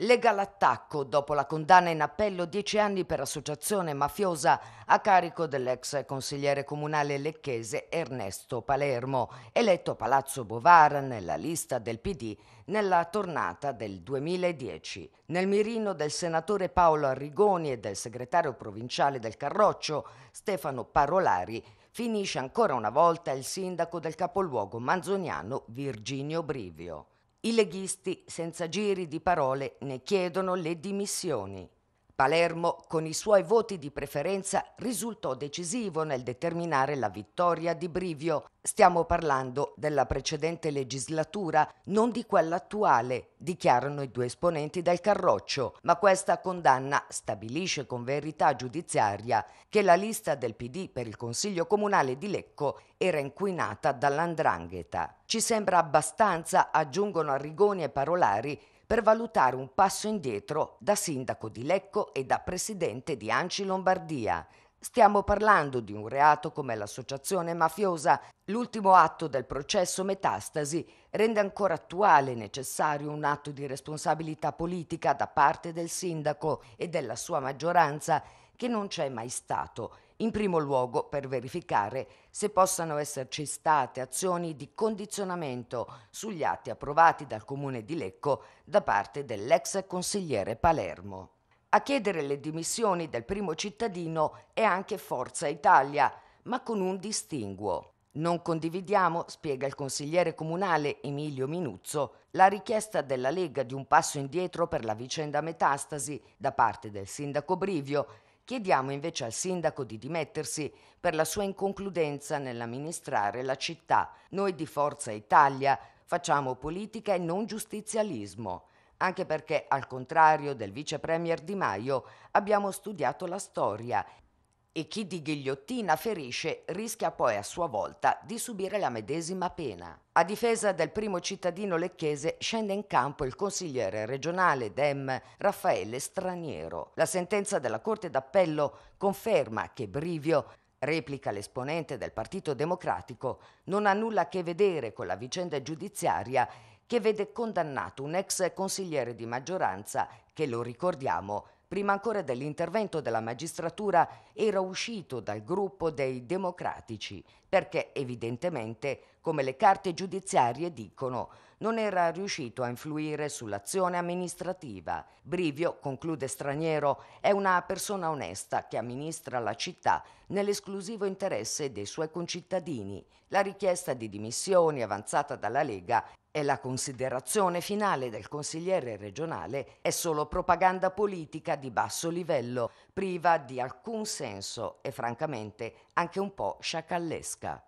Lega l'attacco dopo la condanna in appello 10 anni per associazione mafiosa a carico dell'ex consigliere comunale lecchese Ernesto Palermo, eletto a Palazzo Bovara nella lista del PD nella tornata del 2010. Nel mirino del senatore Paolo Arrigoni e del segretario provinciale del Carroccio Stefano Parolari finisce ancora una volta il sindaco del capoluogo manzoniano Virginio Brivio. I leghisti, senza giri di parole, ne chiedono le dimissioni. Palermo, con i suoi voti di preferenza, risultò decisivo nel determinare la vittoria di Brivio. Stiamo parlando della precedente legislatura, non di quella attuale, dichiarano i due esponenti del Carroccio, ma questa condanna stabilisce con verità giudiziaria che la lista del PD per il Consiglio Comunale di Lecco era inquinata dall'andrangheta. Ci sembra abbastanza, aggiungono Arrigoni e Parolari, per valutare un passo indietro da sindaco di Lecco e da presidente di Anci Lombardia. Stiamo parlando di un reato come l'associazione mafiosa. L'ultimo atto del processo Metastasi rende ancora attuale e necessario un atto di responsabilità politica da parte del sindaco e della sua maggioranza che non c'è mai stato in primo luogo per verificare se possano esserci state azioni di condizionamento sugli atti approvati dal Comune di Lecco da parte dell'ex consigliere Palermo. A chiedere le dimissioni del primo cittadino è anche Forza Italia, ma con un distinguo. Non condividiamo, spiega il consigliere comunale Emilio Minuzzo, la richiesta della Lega di un passo indietro per la vicenda Metastasi da parte del sindaco Brivio Chiediamo invece al sindaco di dimettersi per la sua inconcludenza nell'amministrare la città. Noi di Forza Italia facciamo politica e non giustizialismo, anche perché al contrario del vice premier Di Maio abbiamo studiato la storia e chi di ghigliottina ferisce rischia poi a sua volta di subire la medesima pena. A difesa del primo cittadino lecchese scende in campo il consigliere regionale Dem Raffaele Straniero. La sentenza della Corte d'Appello conferma che Brivio replica l'esponente del Partito Democratico, non ha nulla a che vedere con la vicenda giudiziaria che vede condannato un ex consigliere di maggioranza che, lo ricordiamo, prima ancora dell'intervento della magistratura, era uscito dal gruppo dei democratici, perché evidentemente, come le carte giudiziarie dicono, non era riuscito a influire sull'azione amministrativa. Brivio, conclude Straniero, è una persona onesta che amministra la città nell'esclusivo interesse dei suoi concittadini. La richiesta di dimissioni avanzata dalla Lega e la considerazione finale del consigliere regionale è solo propaganda politica di basso livello, priva di alcun senso e francamente anche un po' sciacallesca.